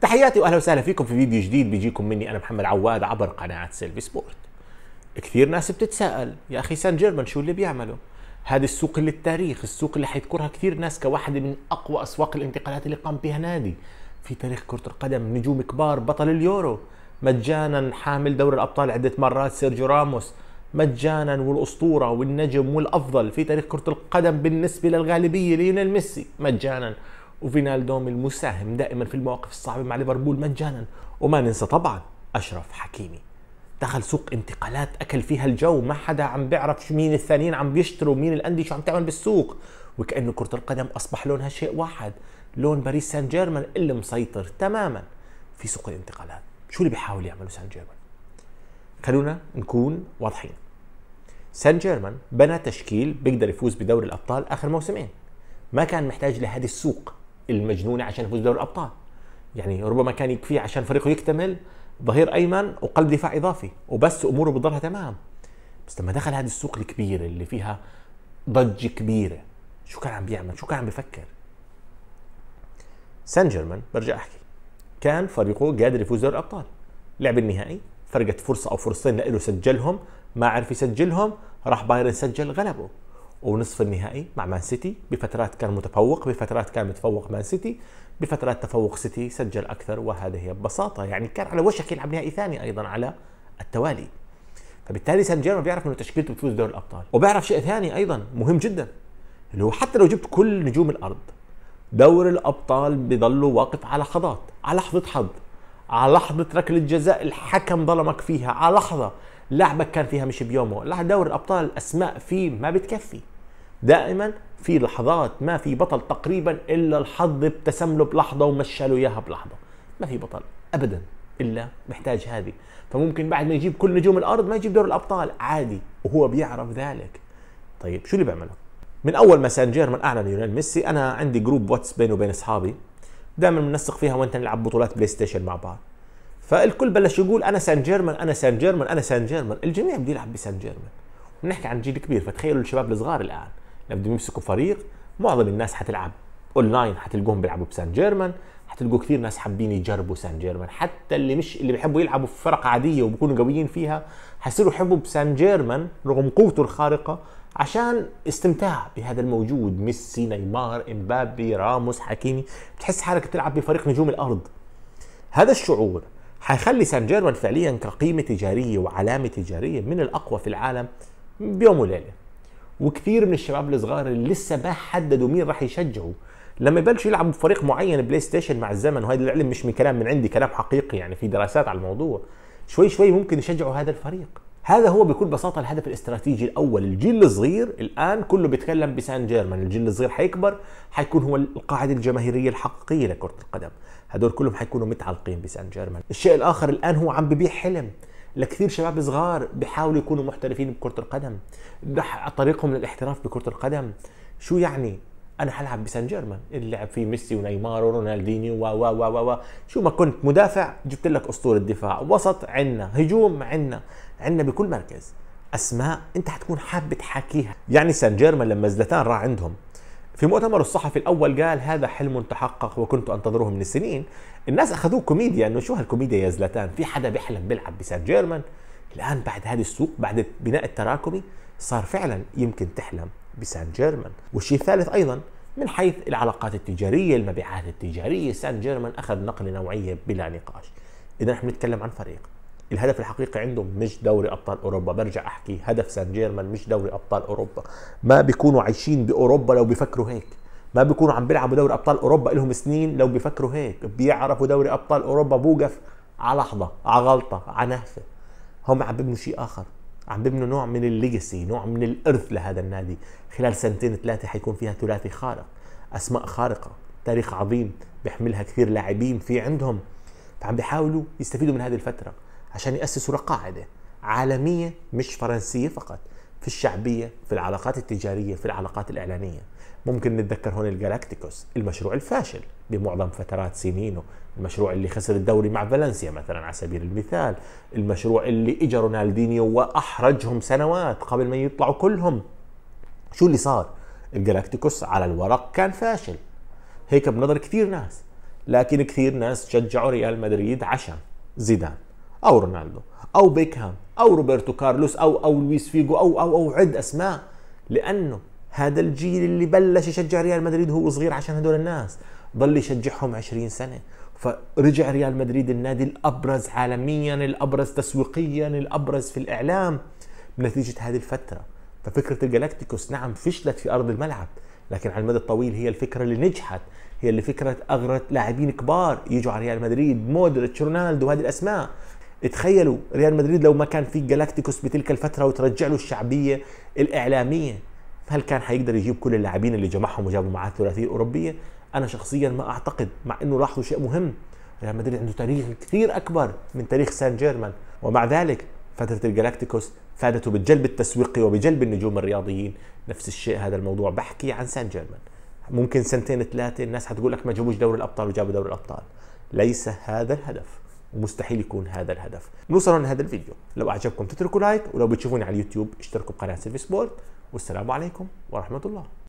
تحياتي واهلا وسهلا فيكم في فيديو جديد بيجيكم مني انا محمد عواد عبر قناه سيلفي سبورت. كثير ناس بتتساءل يا اخي سان جيرمان شو اللي بيعمله؟ هذا السوق للتاريخ، السوق اللي حيذكرها كثير ناس كواحدة من اقوى اسواق الانتقالات اللي قام بها نادي في تاريخ كرة القدم، نجوم كبار، بطل اليورو، مجانا حامل دوري الابطال عدة مرات سيرجيو راموس، مجانا والاسطوره والنجم والافضل في تاريخ كره القدم بالنسبه للغالبيه ليونيل ميسي مجانا وفينالدوم المساهم دائما في المواقف الصعبة مع ليفربول مجانا وما ننسى طبعا أشرف حكيمي دخل سوق انتقالات أكل فيها الجو ما حدا عم بيعرف مين الثانيين عم بيشتروا مين الأندية شو عم تعمل بالسوق وكأنه كرة القدم أصبح لونها شيء واحد لون باريس سان جيرمان اللي مسيطر تماما في سوق الانتقالات شو اللي بيحاول يعمله سان جيرمان خلونا نكون واضحين سان جيرمان بنى تشكيل بيقدر يفوز بدوري الابطال اخر موسمين ما كان محتاج لهذا السوق المجنونه عشان يفوز دوري الابطال يعني ربما كان يكفي عشان فريقه يكتمل ظهير ايمن وقلب دفاع اضافي وبس اموره بتضلها تمام بس لما دخل هذه السوق الكبيره اللي فيها ضجه كبيره شو كان عم بيعمل شو كان عم بفكر سان جيرمان برجع احكي كان فريقه قادر يفوز دوري الابطال لعب النهائي فرقت فرصه او فرصتين له سجلهم ما عرف يسجلهم راح بايرن سجل غلبه ونصف النهائي مع مان سيتي بفترات كان متفوق بفترات كان متفوق مان سيتي بفترات تفوق سيتي سجل اكثر وهذا هي ببساطه يعني كان على وشك يلعب نهائي ثاني ايضا على التوالي فبالتالي سان جيرمان بيعرف انه تشكيلته بتفوز دوري الابطال وبيعرف شيء ثاني ايضا مهم جدا اللي هو حتى لو جبت كل نجوم الارض دوري الابطال بيضلوا واقف على لحظات على لحظه حظ على لحظه ركله جزاء الحكم ظلمك فيها على لحظه لعبك كان فيها مش بيومه لا دوري الابطال اسماء فيه ما بتكفي دائما في لحظات ما في بطل تقريبا الا الحظ ابتسم له بلحظه ومشى له اياها بلحظه ما في بطل ابدا الا محتاج هذه فممكن بعد ما يجيب كل نجوم الارض ما يجيب دور الابطال عادي وهو بيعرف ذلك طيب شو اللي بيعمله من اول ما سان جيرمان اعلن يونان ميسي انا عندي جروب واتس بيني وبين اصحابي دائما بننسق فيها وانت نلعب بطولات بلاي ستيشن مع بعض فالكل بلش يقول انا سان جيرمان انا سان جيرمان انا سان جيرمان الجميع بده يلعب بسان جيرمان بنحكي عن جيل كبير فتخيلوا الشباب الصغار الان لما بدهم يمسكوا فريق معظم الناس حتلعب اونلاين حتلقوهم بيلعبوا بسان جيرمان حتلقوا كثير ناس حابين يجربوا سان جيرمان حتى اللي مش اللي بيحبوا يلعبوا في فرق عاديه وبكونوا قويين فيها حيصيروا يحبوا بسان جيرمان رغم قوته الخارقه عشان استمتاع بهذا الموجود ميسي نيمار امبابي راموس حكيمي بتحس حالك بتلعب بفريق نجوم الارض هذا الشعور حيخلي سان جيرمان فعليا كقيمه تجاريه وعلامه تجاريه من الاقوى في العالم بيوم وليله وكثير من الشباب الصغار اللي لسه ما حددوا مين راح يشجعوا لما يبلشوا يلعبوا بفريق معين بلاي ستيشن مع الزمن وهذا العلم مش من كلام من عندي كلام حقيقي يعني في دراسات على الموضوع شوي شوي ممكن يشجعوا هذا الفريق هذا هو بكل بساطة الهدف الاستراتيجي الأول الجيل الصغير الآن كله بيتكلم بسان جيرمان الجيل الصغير حيكبر حيكون هو القاعدة الجماهيرية الحقيقية لكرة القدم هدول كلهم حيكونوا متعلقين بسان جيرمان الشيء الآخر الآن هو عم ببيع حلم لكثير شباب صغار بيحاولوا يكونوا محترفين بكره القدم ده طريقهم للاحتراف بكره القدم شو يعني انا حلعب بسان جيرمان اللي لعب فيه ميسي ونيمار ورونالدينيو و و و و شو ما كنت مدافع جبت لك اسطوره دفاع وسط عندنا هجوم عندنا عندنا بكل مركز اسماء انت حتكون حابب تحاكيها يعني سان جيرمان لما زلتان راح عندهم في مؤتمر الصحفي الاول قال هذا حلم تحقق وكنت انتظره من السنين الناس اخذوه كوميديا انه شو هالكوميديا يا زلتان في حدا بيحلم بيلعب بسان جيرمان الان بعد هذه السوق بعد البناء التراكمي صار فعلا يمكن تحلم بسان جيرمان والشيء الثالث ايضا من حيث العلاقات التجاريه المبيعات التجاريه سان جيرمان اخذ نقله نوعيه بلا نقاش اذا نحن بنتكلم عن فريق الهدف الحقيقي عندهم مش دوري ابطال اوروبا برجع احكي هدف سان جيرمان مش دوري ابطال اوروبا ما بيكونوا عايشين باوروبا لو بيفكروا هيك ما بيكونوا عم بيلعبوا دوري ابطال اوروبا لهم سنين لو بيفكروا هيك بيعرفوا دوري ابطال اوروبا بوقف على لحظه على غلطه على نهفه هم عم بيبنوا شيء اخر عم بيبنوا نوع من الليجاسي نوع من الارث لهذا النادي خلال سنتين ثلاثه حيكون فيها ثلاثي خارق اسماء خارقه تاريخ عظيم بيحملها كثير لاعبين في عندهم فعم بيحاولوا يستفيدوا من هذه الفتره عشان يأسسوا لقاعدة عالمية مش فرنسية فقط في الشعبية في العلاقات التجارية في العلاقات الإعلانية ممكن نتذكر هون الجالاكتيكوس المشروع الفاشل بمعظم فترات سينينو المشروع اللي خسر الدوري مع فالنسيا مثلا على سبيل المثال المشروع اللي اجى رونالدينيو واحرجهم سنوات قبل ما يطلعوا كلهم شو اللي صار الجالاكتيكوس على الورق كان فاشل هيك بنظر كثير ناس لكن كثير ناس شجعوا ريال مدريد عشان زيدان او رونالدو او بيكهام او روبرتو كارلوس او او لويس فيجو او او او عد اسماء لانه هذا الجيل اللي بلش يشجع ريال مدريد وهو صغير عشان هدول الناس ضل يشجعهم 20 سنه فرجع ريال مدريد النادي الابرز عالميا الابرز تسويقيا الابرز في الاعلام نتيجه هذه الفتره ففكره الجلاكتيكوس نعم فشلت في ارض الملعب لكن على المدى الطويل هي الفكره اللي نجحت هي اللي فكره اغرت لاعبين كبار يجوا على ريال مدريد مودريتش رونالدو هذه الاسماء تخيلوا ريال مدريد لو ما كان في جالاكتيكوس بتلك الفتره وترجع له الشعبيه الاعلاميه هل كان حيقدر يجيب كل اللاعبين اللي جمعهم وجابوا معاه الثلاثيه الاوروبيه؟ انا شخصيا ما اعتقد مع انه لاحظوا شيء مهم ريال مدريد عنده تاريخ كثير اكبر من تاريخ سان جيرمان ومع ذلك فتره الجالاكتيكوس فادته بالجلب التسويقي وبجلب النجوم الرياضيين نفس الشيء هذا الموضوع بحكي عن سان جيرمان ممكن سنتين ثلاثه الناس حتقول لك ما جابوش دوري الابطال وجابوا دوري الابطال ليس هذا الهدف ومستحيل يكون هذا الهدف نوصل لهذا الفيديو لو اعجبكم تتركوا لايك ولو بتشوفوني على اليوتيوب اشتركوا بقناه سيرفيس بورد والسلام عليكم ورحمه الله